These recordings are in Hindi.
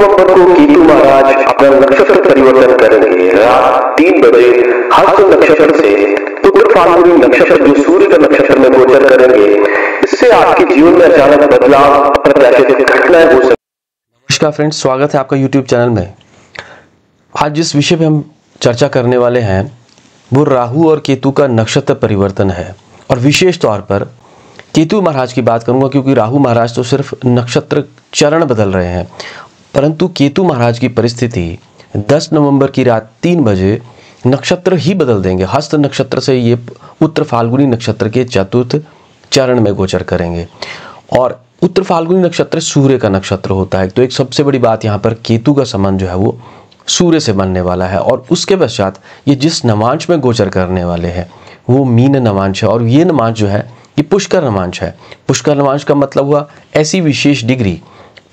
नवंबर को केतु महाराज अपना नक्षत्र परिवर्तन करेंगे रात तीन बजे हस्त नक्षत्र से उत्तर नक्षत्र जो सूर्य का नक्षत्र में गोचर करेंगे इससे आपके जीवन में अचानक बदलाव और घटनाएं हो सकती नमस्कार फ्रेंड्स स्वागत है आपका यूट्यूब चैनल में आज जिस विषय पर हम चर्चा करने वाले हैं वो राहु और केतु का नक्षत्र परिवर्तन है और विशेष तौर पर केतु महाराज की बात करूंगा क्योंकि राहु महाराज तो सिर्फ नक्षत्र चरण बदल रहे हैं परंतु केतु महाराज की परिस्थिति 10 नवंबर की रात तीन बजे नक्षत्र ही बदल देंगे हस्त नक्षत्र से ये उत्तर फाल्गुनी नक्षत्र के चतुर्थ चरण में गोचर करेंगे और उत्तर फाल्गुनी नक्षत्र सूर्य का नक्षत्र होता है तो एक सबसे बड़ी बात यहाँ पर केतु का संबंध जो है वो सूर्य से बनने वाला है और उसके पश्चात ये जिस नवांश में गोचर करने वाले हैं वो मीन नवांश है और ये नवांश जो है ये पुष्कर नवांश है पुष्कर नवांश का मतलब हुआ ऐसी विशेष डिग्री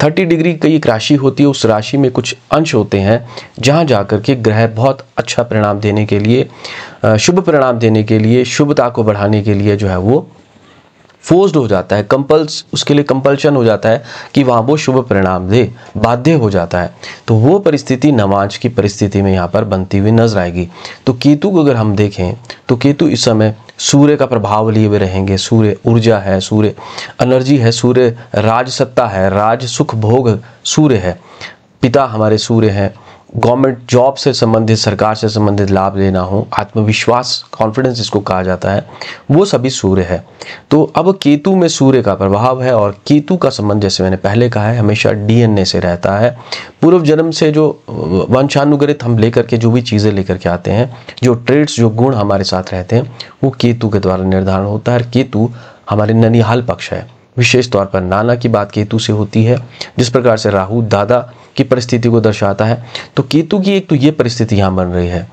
थर्टी डिग्री की एक राशि होती है उस राशि में कुछ अंश होते हैं जहाँ जा कर के ग्रह बहुत अच्छा परिणाम देने के लिए शुभ परिणाम देने के लिए शुभता को बढ़ाने के लिए जो है वो फोर्स्ड हो जाता है कंपल्स उसके लिए कंपल्शन हो जाता है कि वहाँ वो शुभ परिणाम दे बाध्य हो जाता है तो वो परिस्थिति नमाज की परिस्थिति में यहाँ पर बनती हुई नजर आएगी तो केतु को अगर हम देखें तो केतु इस समय सूर्य का प्रभाव लिए हुए रहेंगे सूर्य ऊर्जा है सूर्य एनर्जी है सूर्य राज सत्ता है राज सुख भोग सूर्य है पिता हमारे सूर्य हैं गवर्नमेंट जॉब से संबंधित सरकार से संबंधित लाभ लेना हो आत्मविश्वास कॉन्फिडेंस इसको कहा जाता है वो सभी सूर्य है तो अब केतु में सूर्य का प्रभाव है और केतु का संबंध जैसे मैंने पहले कहा है हमेशा डीएनए से रहता है पूर्व जन्म से जो वंशानुग्रित हम लेकर के जो भी चीज़ें लेकर के आते हैं जो ट्रेड्स जो गुण हमारे साथ रहते हैं वो केतु के द्वारा निर्धारण होता है और केतु हमारे ननिहाल पक्ष है विशेष तौर पर नाना की बात केतु से होती है जिस प्रकार से राहु दादा की परिस्थिति को दर्शाता है तो केतु की एक तो ये परिस्थिति यहाँ बन रही है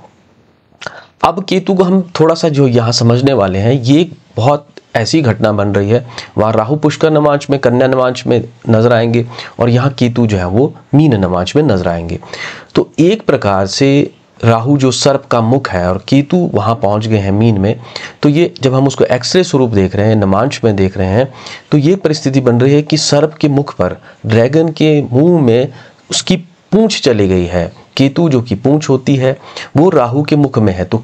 अब केतु को हम थोड़ा सा जो यहाँ समझने वाले हैं ये बहुत ऐसी घटना बन रही है वहाँ राहु पुष्कर नमाज में कन्या नमाज में नजर आएंगे और यहाँ केतु जो है वो मीन नमाज में नजर आएंगे तो एक प्रकार से राहु जो सर्प का मुख है और केतु वहाँ पहुँच गए हैं मीन में तो ये जब हम उसको एक्सरे स्वरूप देख रहे हैं नमांश में देख रहे हैं तो ये परिस्थिति बन रही है कि सर्प के मुख पर ड्रैगन के मुंह में उसकी पूंछ चली गई है केतु जो कि पूंछ होती है वो राहु के मुख में है तो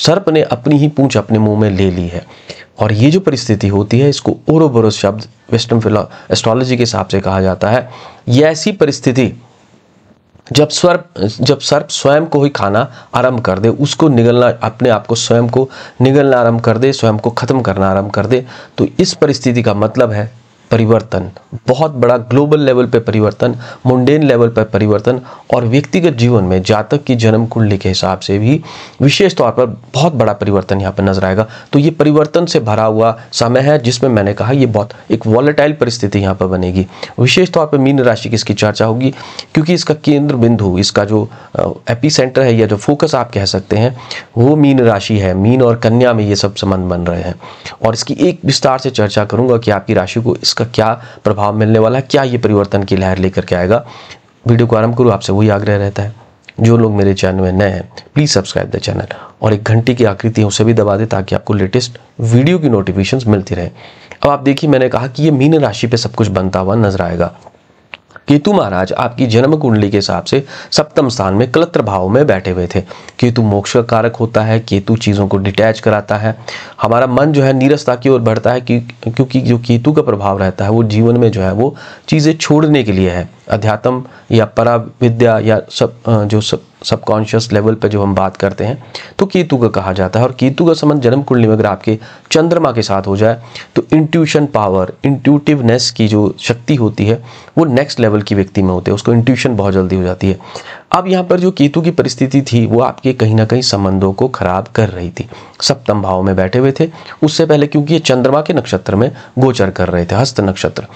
सर्प ने अपनी ही पूंछ अपने मुंह में ले ली है और ये जो परिस्थिति होती है इसको ओरोबोरोस शब्द वेस्टर्न फिलो एस्ट्रोलॉजी के हिसाब से कहा जाता है ये ऐसी परिस्थिति जब सर्प जब सर्प स्वयं को ही खाना आरंभ कर दे उसको निगलना अपने आप को स्वयं को निगलना आरंभ कर दे स्वयं को ख़त्म करना आरंभ कर दे तो इस परिस्थिति का मतलब है परिवर्तन बहुत बड़ा ग्लोबल लेवल पे परिवर्तन मुंडेन लेवल पर परिवर्तन और व्यक्तिगत जीवन में जातक की जन्म कुंडली के हिसाब से भी विशेष तौर पर बहुत बड़ा परिवर्तन यहाँ पर नजर आएगा तो ये परिवर्तन से भरा हुआ समय है जिसमें मैंने कहा ये बहुत एक वॉलेटाइल परिस्थिति यहाँ पर बनेगी विशेष तौर पर मीन राशि की इसकी चर्चा होगी क्योंकि इसका केंद्र बिंदु इसका जो एपी सेंटर है या जो फोकस आप कह सकते हैं वो मीन राशि है मीन और कन्या में ये सब संबंध बन रहे हैं और इसकी एक विस्तार से चर्चा करूंगा कि आपकी राशि को इसका इसका क्या प्रभाव मिलने वाला है क्या ये परिवर्तन की लहर लेकर के आएगा वीडियो को आरंभ करूँ आपसे वही आग्रह रहता है जो लोग मेरे चैनल में नए हैं प्लीज़ सब्सक्राइब द चैनल और एक घंटे की आकृति है उसे भी दबा दें ताकि आपको लेटेस्ट वीडियो की नोटिफिकेशन मिलती रहे अब आप देखिए मैंने कहा कि ये मीन राशि पर सब कुछ बनता हुआ नजर आएगा केतु महाराज आपकी जन्म कुंडली के हिसाब से सप्तम स्थान में कलत्र भाव में बैठे हुए थे केतु मोक्ष का कारक होता है केतु चीज़ों को डिटैच कराता है हमारा मन जो है नीरसता की ओर बढ़ता है क्योंकि जो केतु का प्रभाव रहता है वो जीवन में जो है वो चीज़ें छोड़ने के लिए है अध्यात्म या परा विद्या या सब जो सब सबकॉन्शियस लेवल पर जब हम बात करते हैं तो केतु का कहा जाता है और केतु का संबंध जन्म कुंडली में अगर आपके चंद्रमा के साथ हो जाए तो इंट्यूशन पावर इंट्यूटिवनेस की जो शक्ति होती है वो नेक्स्ट लेवल की व्यक्ति में होती है उसको इंट्यूशन बहुत जल्दी हो जाती है अब यहाँ पर जो केतु की परिस्थिति थी वो आपके कहीं ना कहीं संबंधों को खराब कर रही थी सप्तम भाव में बैठे हुए थे उससे पहले क्योंकि ये चंद्रमा के नक्षत्र में गोचर कर रहे थे हस्त नक्षत्र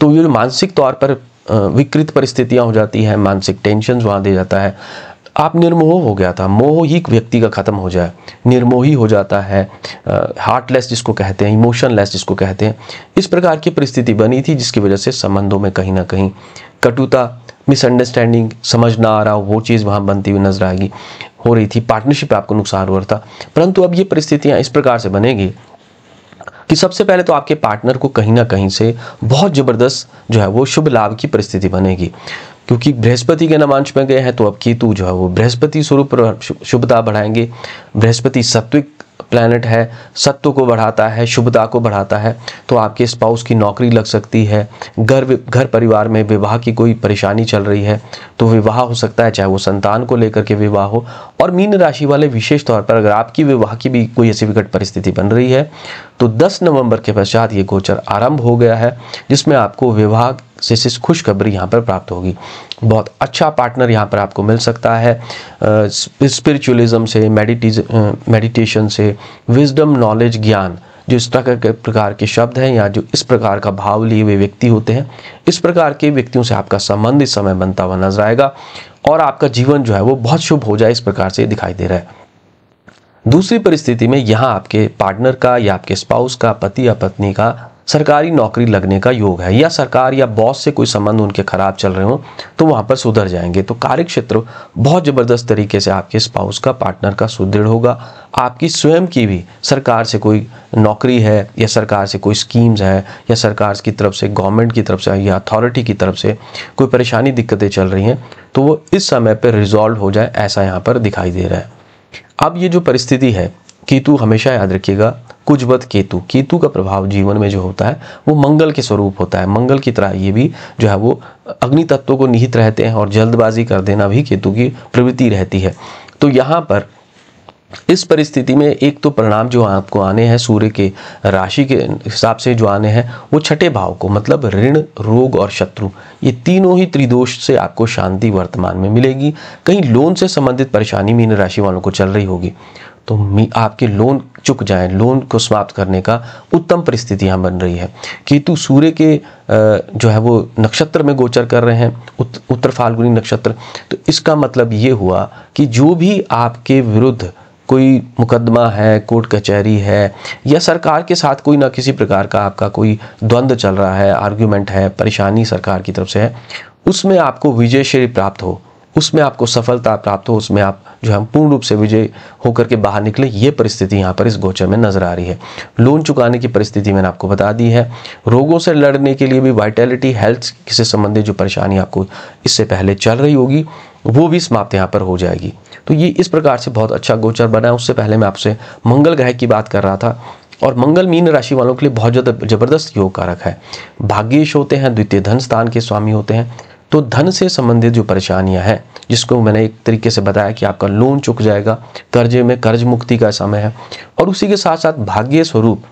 तो ये मानसिक तौर पर विकृत परिस्थितियां हो जाती हैं मानसिक टेंशन वहाँ दे जाता है आप निर्मोह हो गया था मोह ही व्यक्ति का ख़त्म हो जाए निर्मोही हो जाता है हार्टलेस जिसको कहते हैं इमोशनलेस जिसको कहते हैं इस प्रकार की परिस्थिति बनी थी जिसकी वजह से संबंधों में कहीं ना कहीं कटुता मिसअंडरस्टैंडिंग समझ ना आ रहा वो चीज़ वहाँ बनती हुई नजर आएगी हो रही थी पार्टनरशिप आपको नुकसान हो रहा था परंतु अब ये परिस्थितियाँ इस प्रकार से बनेगी कि सबसे पहले तो आपके पार्टनर को कहीं ना कहीं से बहुत ज़बरदस्त जो है वो शुभ लाभ की परिस्थिति बनेगी क्योंकि बृहस्पति के नामांश में गए हैं तो अब केतु जो है वो बृहस्पति स्वरूप शुभता बढ़ाएंगे बृहस्पति सत्विक प्लैनेट है सत्व को बढ़ाता है शुभता को बढ़ाता है तो आपके स्पाउस की नौकरी लग सकती है घर घर परिवार में विवाह की कोई परेशानी चल रही है तो विवाह हो सकता है चाहे वो संतान को लेकर के विवाह हो और मीन राशि वाले विशेष तौर पर अगर आपकी विवाह की भी कोई ऐसी विकट परिस्थिति बन रही है तो दस नवम्बर के पश्चात ये गोचर आरम्भ हो गया है जिसमें आपको विवाह से से खुशखबरी यहाँ पर प्राप्त होगी बहुत अच्छा पार्टनर यहाँ पर आपको मिल सकता है स्पिरिचुअलिज्म से मेडिटेज मेडिटेशन से विजडम नॉलेज ज्ञान जो इस प्रकार प्रकार के शब्द हैं या जो इस प्रकार का भाव लिए हुए व्यक्ति होते हैं इस प्रकार के व्यक्तियों से आपका संबंध इस समय बनता हुआ नजर आएगा और आपका जीवन जो है वो बहुत शुभ हो जाए इस प्रकार से दिखाई दे रहा है दूसरी परिस्थिति में यहाँ आपके पार्टनर का या आपके स्पाउस का पति या पत्नी का सरकारी नौकरी लगने का योग है या सरकार या बॉस से कोई संबंध उनके खराब चल रहे हो तो वहाँ पर सुधर जाएंगे तो कार्य क्षेत्र बहुत ज़बरदस्त तरीके से आपके स्पाउस का पार्टनर का सुदृढ़ होगा आपकी स्वयं की भी सरकार से कोई नौकरी है या सरकार से कोई स्कीम्स है या सरकार की तरफ से गवर्नमेंट की तरफ से या अथॉरिटी की तरफ से कोई परेशानी दिक्कतें चल रही हैं तो वो इस समय पर रिजॉल्व हो जाए ऐसा यहाँ पर दिखाई दे रहा है अब ये जो परिस्थिति है कि तू हमेशा याद रखिएगा कुजबत केतु केतु का प्रभाव जीवन में जो होता है वो मंगल के स्वरूप होता है मंगल की तरह ये भी जो है वो अग्नि तत्वों को निहित रहते हैं और जल्दबाजी कर देना भी केतु की प्रवृत्ति रहती है तो यहाँ पर इस परिस्थिति में एक तो परिणाम जो आपको आने हैं सूर्य के राशि के हिसाब से जो आने हैं वो छठे भाव को मतलब ऋण रोग और शत्रु ये तीनों ही त्रिदोष से आपको शांति वर्तमान में मिलेगी कहीं लोन से संबंधित परेशानी भी इन राशि वालों को चल रही होगी तो आपके लोन चुक जाएं लोन को समाप्त करने का उत्तम परिस्थिति यहाँ बन रही है केतु सूर्य के जो है वो नक्षत्र में गोचर कर रहे हैं उत, उत्तर फाल्गुनी नक्षत्र तो इसका मतलब ये हुआ कि जो भी आपके विरुद्ध कोई मुकदमा है कोर्ट कचहरी है या सरकार के साथ कोई ना किसी प्रकार का आपका कोई द्वंद्व चल रहा है आर्ग्यूमेंट है परेशानी सरकार की तरफ से है उसमें आपको विजय श्री प्राप्त हो उसमें आपको सफलता प्राप्त हो उसमें आप जो है पूर्ण रूप से विजय होकर के बाहर निकले ये परिस्थिति यहाँ पर इस गोचर में नजर आ रही है लोन चुकाने की परिस्थिति मैंने आपको बता दी है रोगों से लड़ने के लिए भी वाइटैलिटी हेल्थ से संबंधित जो परेशानी आपको इससे पहले चल रही होगी वो भी समाप्त यहाँ पर हो जाएगी तो ये इस प्रकार से बहुत अच्छा गोचर बना है उससे पहले मैं आपसे मंगल ग्रह की बात कर रहा था और मंगल मीन राशि वालों के लिए बहुत ज़्यादा जबरदस्त योग कारक है भाग्येश होते हैं द्वितीय धन स्थान के स्वामी होते हैं तो धन से संबंधित जो परेशानियां हैं जिसको मैंने एक तरीके से बताया कि आपका लोन चुक जाएगा कर्जे में कर्ज मुक्ति का समय है और उसी के साथ साथ भाग्य स्वरूप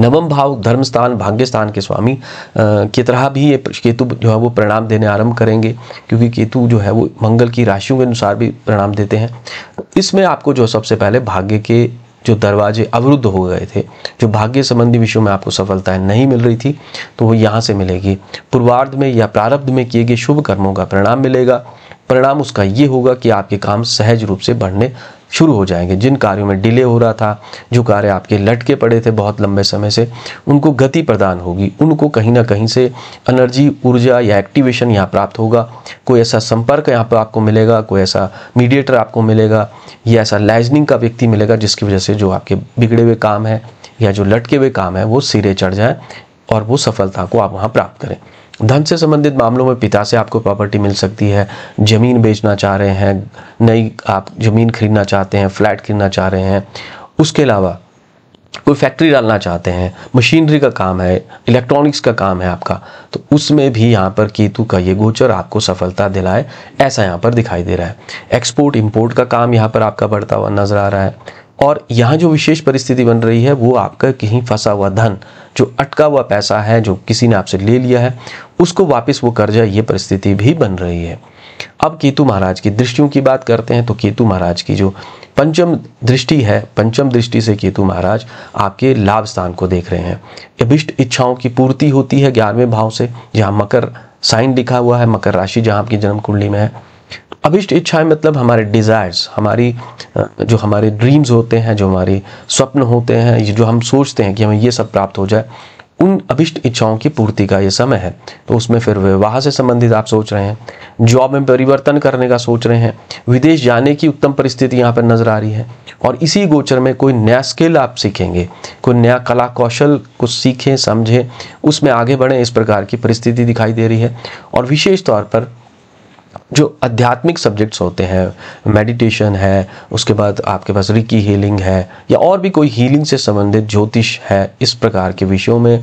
नवम भाव धर्म स्थान भाग्य स्थान के स्वामी की तरह भी ये केतु जो है वो परिणाम देने आरंभ करेंगे क्योंकि केतु जो है वो मंगल की राशियों के अनुसार भी प्रणाम देते हैं इसमें आपको जो सबसे पहले भाग्य के जो दरवाजे अवरुद्ध हो गए थे जो भाग्य संबंधी विषयों में आपको सफलताएं नहीं मिल रही थी तो वो यहाँ से मिलेगी पूर्वार्ध में या प्रारब्ध में किए गए शुभ कर्मों का परिणाम मिलेगा परिणाम उसका ये होगा कि आपके काम सहज रूप से बढ़ने शुरू हो जाएंगे जिन कार्यों में डिले हो रहा था जो कार्य आपके लटके पड़े थे बहुत लंबे समय से उनको गति प्रदान होगी उनको कहीं ना कहीं से एनर्जी ऊर्जा या एक्टिवेशन यहाँ प्राप्त होगा कोई ऐसा संपर्क यहाँ पर आपको मिलेगा कोई ऐसा मीडिएटर आपको मिलेगा या ऐसा लाइजनिंग का व्यक्ति मिलेगा जिसकी वजह से जो आपके बिगड़े हुए काम है या जो लटके हुए काम है वो सिरे चढ़ जाए और वो सफलता को आप वहाँ प्राप्त करें धन से संबंधित मामलों में पिता से आपको प्रॉपर्टी मिल सकती है ज़मीन बेचना चाह रहे हैं नई आप ज़मीन खरीदना चाहते हैं फ्लैट खरीदना चाह रहे हैं उसके अलावा कोई फैक्ट्री डालना चाहते हैं मशीनरी का काम है इलेक्ट्रॉनिक्स का काम है आपका तो उसमें भी यहाँ पर केतु का ये गोचर आपको सफलता दिलाए ऐसा यहाँ पर दिखाई दे रहा है एक्सपोर्ट इंपोर्ट का काम यहाँ पर आपका बढ़ता हुआ नजर आ रहा है और यहाँ जो विशेष परिस्थिति बन रही है वो आपका कहीं फंसा हुआ धन जो अटका हुआ पैसा है जो किसी ने आपसे ले लिया है उसको वापस वो कर्जा ये परिस्थिति भी बन रही है अब केतु महाराज की दृष्टियों की बात करते हैं तो केतु महाराज की जो पंचम दृष्टि है पंचम दृष्टि से केतु महाराज आपके लाभ स्थान को देख रहे हैं अभिष्ट इच्छाओं की पूर्ति होती है ग्यारहवें भाव से जहाँ मकर साइन लिखा हुआ है मकर राशि जहाँ आपकी जन्म कुंडली में है अभिष्ट इच्छाएं मतलब हमारे डिज़ायर्स हमारी जो हमारे ड्रीम्स होते हैं जो हमारे स्वप्न होते हैं जो हम सोचते हैं कि हमें ये सब प्राप्त हो जाए उन अभिष्ट इच्छाओं की पूर्ति का ये समय है तो उसमें फिर विवाह से संबंधित आप सोच रहे हैं जॉब में परिवर्तन करने का सोच रहे हैं विदेश जाने की उत्तम परिस्थिति यहाँ पर नजर आ रही है और इसी गोचर में कोई नया स्किल आप सीखेंगे कोई नया कला कौशल कुछ सीखें समझें उसमें आगे बढ़ें इस प्रकार की परिस्थिति दिखाई दे रही है और विशेष तौर पर जो आध्यात्मिक सब्जेक्ट्स होते हैं मेडिटेशन है उसके बाद आपके पास रिकी हीलिंग है या और भी कोई हीलिंग से संबंधित ज्योतिष है इस प्रकार के विषयों में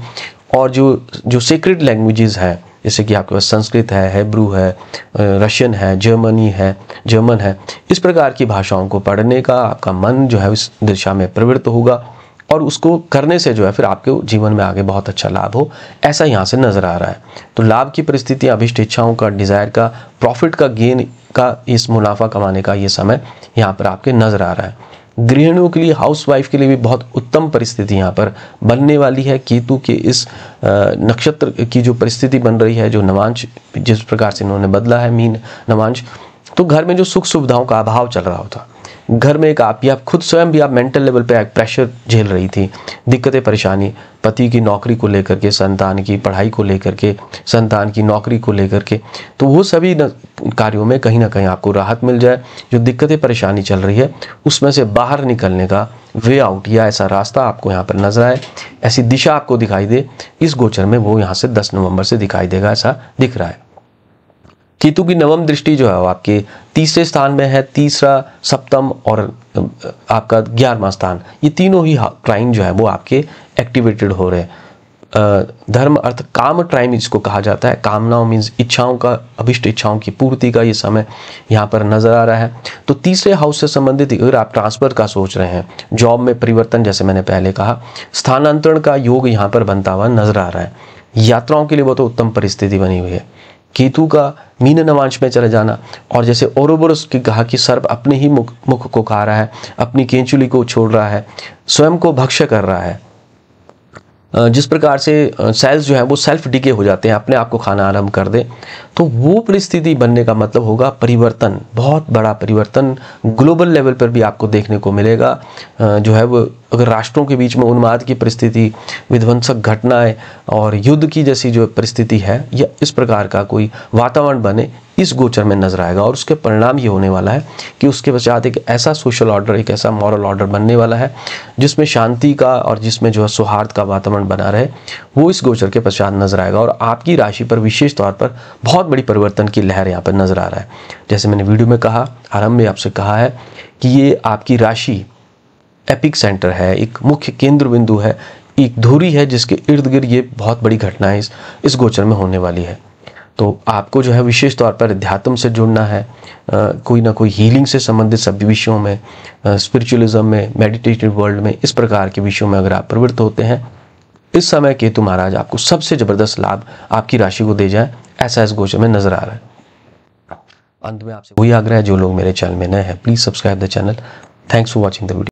और जो जो सीक्रेट लैंग्वेजेस हैं जैसे कि आपके पास संस्कृत है हेब्रू है रशियन है जर्मनी है जर्मन है इस प्रकार की भाषाओं को पढ़ने का आपका मन जो है इस दिशा में प्रवृत्त होगा और उसको करने से जो है फिर आपके जीवन में आगे बहुत अच्छा लाभ हो ऐसा यहाँ से नज़र आ रहा है तो लाभ की परिस्थिति अभिष्ट इच्छाओं का डिज़ायर का प्रॉफिट का गेन का इस मुनाफा कमाने का ये समय यहाँ पर आपके नज़र आ रहा है गृहिणियों के लिए हाउस वाइफ के लिए भी बहुत उत्तम परिस्थिति यहाँ पर बनने वाली है केतु के इस नक्षत्र की जो परिस्थिति बन रही है जो नवांश जिस प्रकार से इन्होंने बदला है मीन नवांश तो घर में जो सुख सुविधाओं का अभाव चल रहा होता घर में एक आप या खुद स्वयं भी आप मेंटल लेवल पे प्रेशर झेल रही थी दिक्कतें परेशानी पति की नौकरी को लेकर के संतान की पढ़ाई को लेकर के संतान की नौकरी को लेकर के तो वो सभी कार्यों में कहीं ना कहीं आपको राहत मिल जाए जो दिक्कतें परेशानी चल रही है उसमें से बाहर निकलने का वे आउट या ऐसा रास्ता आपको यहाँ पर नजर आए ऐसी दिशा आपको दिखाई दे इस गोचर में वो यहाँ से दस नवंबर से दिखाई देगा ऐसा दिख रहा है केतु की नवम दृष्टि जो है वो आपके तीसरे स्थान में है तीसरा सप्तम और आपका ग्यारहवा स्थान ये तीनों ही क्राइम जो है वो आपके एक्टिवेटेड हो रहे हैं धर्म अर्थ काम ट्राइम इसको कहा जाता है कामनाओं मीन्स इच्छाओं का अभिष्ट इच्छाओं की पूर्ति का ये समय यहाँ पर नजर आ रहा है तो तीसरे हाउस से संबंधित अगर आप ट्रांसफर का सोच रहे हैं जॉब में परिवर्तन जैसे मैंने पहले कहा स्थानांतरण का योग यहाँ पर बनता हुआ नजर आ रहा है यात्राओं के लिए बहुत तो उत्तम परिस्थिति बनी हुई है केतु का मीन नवांश में चले जाना और जैसे ओरोबोरस की कहा कि सर्प अपने ही मुख मुख को खा रहा है अपनी केंचुली को छोड़ रहा है स्वयं को भक्ष्य कर रहा है जिस प्रकार से सेल्स जो हैं वो सेल्फ डिके हो जाते हैं अपने आप को खाना आरंभ कर दें तो वो परिस्थिति बनने का मतलब होगा परिवर्तन बहुत बड़ा परिवर्तन ग्लोबल लेवल पर भी आपको देखने को मिलेगा जो है वो अगर राष्ट्रों के बीच में उन्माद की परिस्थिति विध्वंसक घटनाएं और युद्ध की जैसी जो परिस्थिति है या इस प्रकार का कोई वातावरण बने इस गोचर में नजर आएगा और उसके परिणाम ये होने वाला है कि उसके पश्चात एक ऐसा सोशल ऑर्डर एक ऐसा मॉरल ऑर्डर बनने वाला है जिसमें शांति का और जिसमें जो है सौहार्द का वातावरण बना रहे वो इस गोचर के पश्चात नजर आएगा और आपकी राशि पर विशेष तौर पर बहुत बड़ी परिवर्तन की लहर यहाँ पर नजर आ रहा है जैसे मैंने वीडियो में कहा आरंभ में आपसे कहा है कि ये आपकी राशि एपिक सेंटर है एक मुख्य केंद्र बिंदु है एक धुरी है जिसके इर्द गिर्द ये बहुत बड़ी घटनाएं इस, इस गोचर में होने वाली है तो आपको जो है विशेष तौर पर अध्यात्म से जुड़ना है आ, कोई ना कोई हीलिंग से संबंधित सभी विषयों में स्पिरिचुअलिज्म में मेडिटेटिव वर्ल्ड में इस प्रकार के विषयों में अगर आप प्रवृत्त होते हैं इस समय केतु महाराज आपको सबसे ज़बरदस्त लाभ आपकी राशि को दे जाए ऐसा इस गोचर में नजर आ रहा है अंत में आपसे वही आग्रह जो लोग मेरे चैनल में नए हैं please subscribe the channel thanks for watching the video